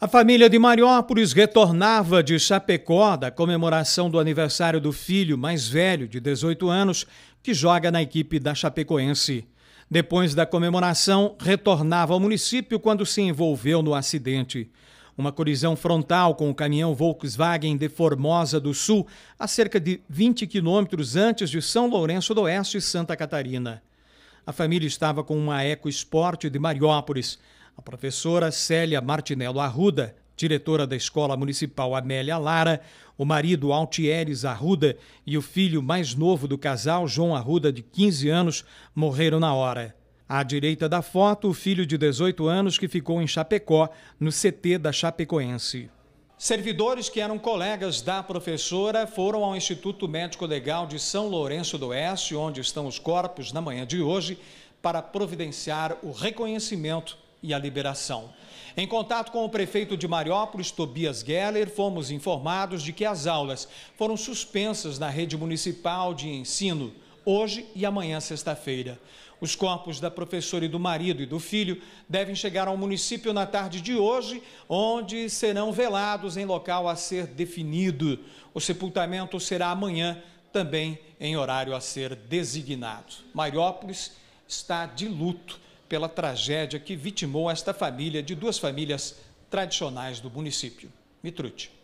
A família de Mariópolis retornava de Chapecó da comemoração do aniversário do filho mais velho, de 18 anos, que joga na equipe da Chapecoense. Depois da comemoração, retornava ao município quando se envolveu no acidente. Uma colisão frontal com o caminhão Volkswagen de Formosa do Sul, a cerca de 20 quilômetros antes de São Lourenço do Oeste, Santa Catarina. A família estava com uma Eco Sport de Mariópolis. A professora Célia Martinello Arruda, diretora da Escola Municipal Amélia Lara, o marido Altieres Arruda e o filho mais novo do casal, João Arruda, de 15 anos, morreram na hora. À direita da foto, o filho de 18 anos que ficou em Chapecó, no CT da Chapecoense. Servidores que eram colegas da professora foram ao Instituto Médico Legal de São Lourenço do Oeste, onde estão os corpos, na manhã de hoje, para providenciar o reconhecimento e a liberação. Em contato com o prefeito de Mariópolis, Tobias Geller, fomos informados de que as aulas foram suspensas na rede municipal de ensino hoje e amanhã, sexta-feira. Os corpos da professora e do marido e do filho devem chegar ao município na tarde de hoje, onde serão velados em local a ser definido. O sepultamento será amanhã, também em horário a ser designado. Mariópolis está de luto pela tragédia que vitimou esta família de duas famílias tradicionais do município. Mitrute.